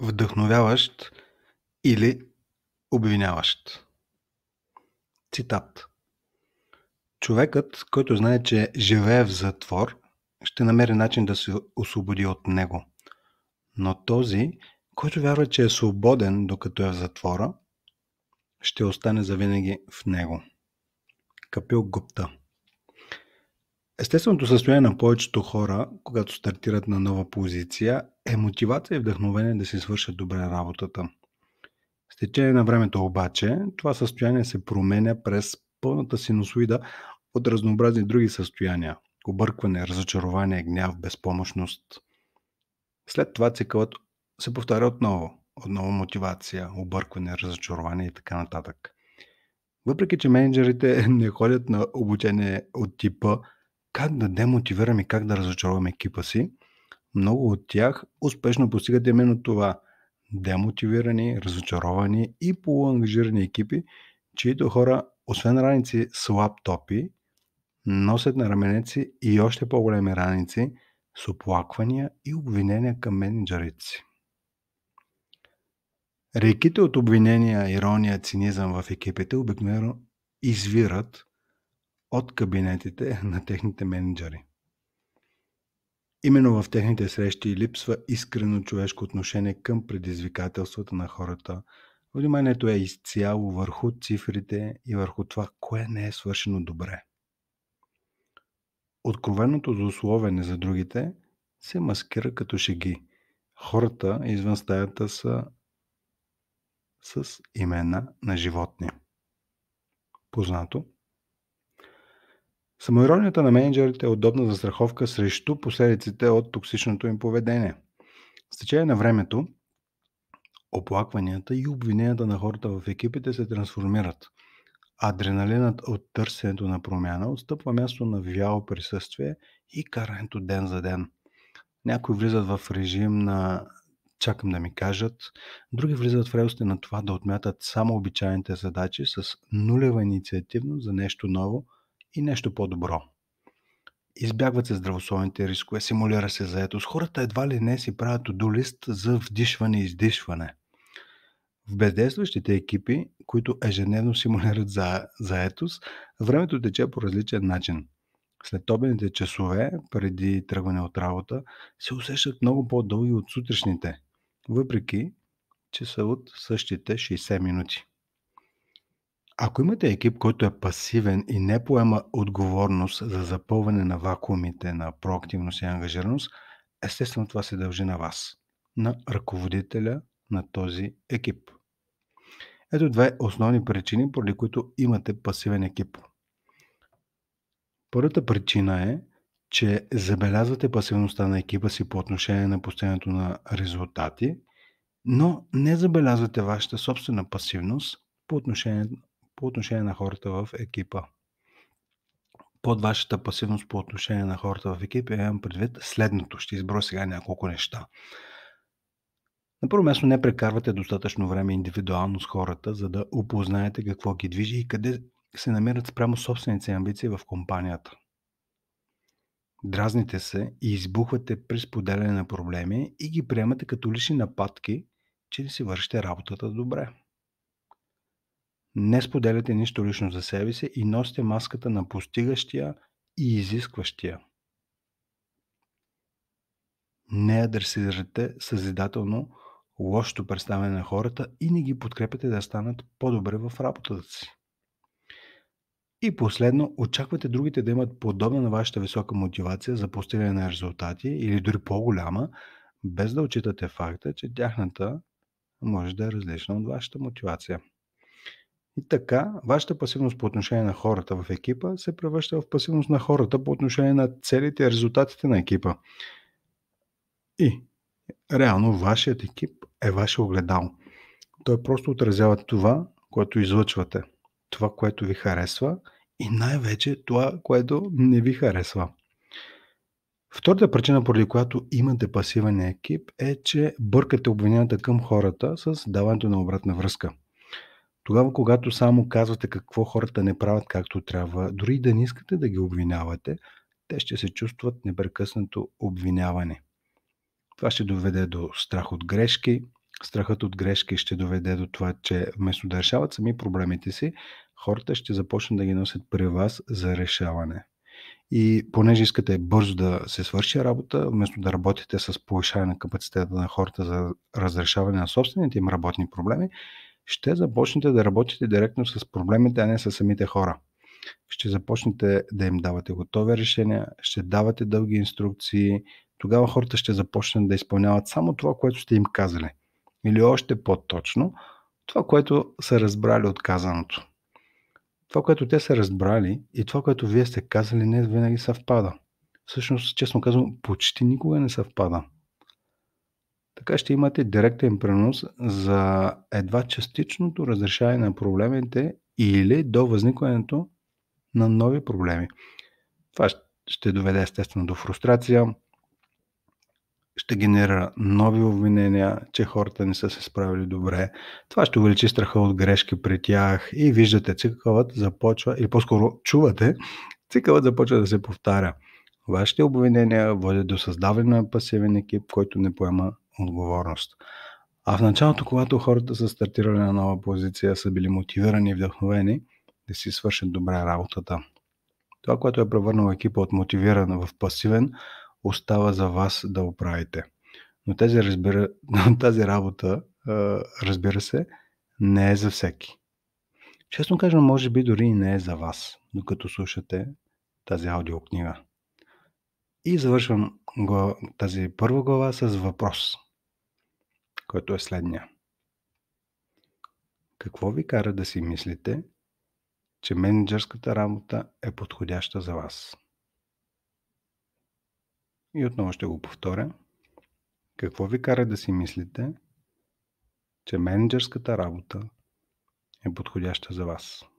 вдъхновяващ или обвиняващ. Цитат. Човекът, който знае, че живее в затвор, ще намери начин да се освободи от него. Но този, който вярва, че е свободен, докато е в затвора, ще остане завинаги в него. Капил Гупта Естественото състояние на повечето хора, когато стартират на нова позиция, е мотивация и вдъхновение да си свършат добре работата. С течение на времето обаче, това състояние се променя през пълната синусоида от разнообразни други състояния – объркване, разочарование, гняв, безпомощност. След това цикълът се повтаря отново. Отново мотивация, объркване, разочарование и така нататък. Въпреки, че менеджерите не ходят на обучение от типа – как да демотивираме, как да разочароваме екипа си, много от тях успешно постигат именно това демотивирани, разочаровани и полуангажирани екипи, чието хора, освен раници с лаптопи, носят на раменеци и още по-големи раници с оплаквания и обвинения към менеджерите си. Реките от обвинения, ирония, цинизъм в екипите обикновено извират от кабинетите на техните менеджери. Именно в техните срещи липсва искрено човешко отношение към предизвикателствата на хората. Вниманието е изцяло върху цифрите и върху това, кое не е свършено добре. Откровеното злословене за другите се маскира като шеги. Хората извън стаята са с имена на животни. Познато – Самоиронията на менеджерите е удобна застраховка срещу последиците от токсичното им поведение. С течение на времето, оплакванията и обвиненията на хората в екипите се трансформират. Адреналинът от търсенето на промяна отстъпва място на вяло присъствие и карането ден за ден. Някои влизат в режим на чакам да ми кажат, други влизат в релсите на това да отмятат само обичайните задачи с нулева инициативност за нещо ново – и нещо по-добро. Избягват се здравословните рискове, симулира се заетост. Хората едва ли не си правят удолист за вдишване и издишване. В бездействащите екипи, които ежедневно симулират за, заетост, времето тече по различен начин. След обедните часове, преди тръгване от работа, се усещат много по-дълги от сутрешните, въпреки че са от същите 60 минути. Ако имате екип, който е пасивен и не поема отговорност за запълване на вакуумите на проактивност и ангажираност, естествено това се дължи на вас, на ръководителя на този екип. Ето две основни причини, поради които имате пасивен екип. Първата причина е, че забелязвате пасивността на екипа си по отношение на постоянието на резултати, но не забелязвате вашата собствена пасивност по отношение по отношение на хората в екипа. Под вашата пасивност по отношение на хората в екипа имам предвид следното. Ще изброя сега няколко неща. На първо място не прекарвате достатъчно време индивидуално с хората, за да опознаете какво ги движи и къде се намират спрямо собствените амбиции в компанията. Дразните се и избухвате при споделяне на проблеми и ги приемате като лични нападки, че не си вършите работата добре. Не споделяте нищо лично за себе си и носите маската на постигащия и изискващия. Не адресирате съзидателно лошото представяне на хората и не ги подкрепяте да станат по-добре в работата си. И последно, очаквате другите да имат подобна на вашата висока мотивация за постигане на резултати или дори по-голяма, без да отчитате факта, че тяхната може да е различна от вашата мотивация. И така, вашата пасивност по отношение на хората в екипа се превръща в пасивност на хората по отношение на целите и резултатите на екипа. И реално вашият екип е ваше огледало. Той просто отразява това, което излъчвате, това, което ви харесва и най-вече това, което не ви харесва. Втората причина, поради която имате пасивен екип, е, че бъркате обвиненията към хората с даването на обратна връзка – тогава, когато само казвате какво хората не правят както трябва, дори да не искате да ги обвинявате, те ще се чувстват непрекъснато обвиняване. Това ще доведе до страх от грешки. Страхът от грешки ще доведе до това, че вместо да решават сами проблемите си, хората ще започнат да ги носят при вас за решаване. И понеже искате бързо да се свърши работа, вместо да работите с повишаване на капацитета на хората за разрешаване на собствените им работни проблеми, ще започнете да работите директно с проблемите, а не с самите хора. Ще започнете да им давате готови решения, ще давате дълги инструкции, тогава хората ще започнат да изпълняват само това, което сте им казали. Или още по-точно, това, което са разбрали от казаното. Това, което те са разбрали и това, което вие сте казали, не винаги съвпада. Всъщност, честно казвам, почти никога не съвпада. Така ще имате директен пренос за едва частичното разрешаване на проблемите или до възникването на нови проблеми. Това ще доведе естествено до фрустрация, ще генерира нови обвинения, че хората не са се справили добре. Това ще увеличи страха от грешки при тях и виждате, цикълът започва, или по-скоро чувате, цикълът започва да се повтаря. Вашите обвинения водят до създаване на пасивен екип, който не поема отговорност. А в началото, когато хората са стартирали на нова позиция, са били мотивирани и вдъхновени да си свършат добре работата. Това, което е превърнало екипа от мотивиран в пасивен, остава за вас да оправите. Но тези разбира... тази работа, разбира се, не е за всеки. Честно кажа, може би дори и не е за вас, докато слушате тази аудиокнига. И завършвам тази първа глава с въпрос – който е следния. Какво ви кара да си мислите, че менеджерската работа е подходяща за вас? И отново ще го повторя. Какво ви кара да си мислите, че менеджерската работа е подходяща за вас?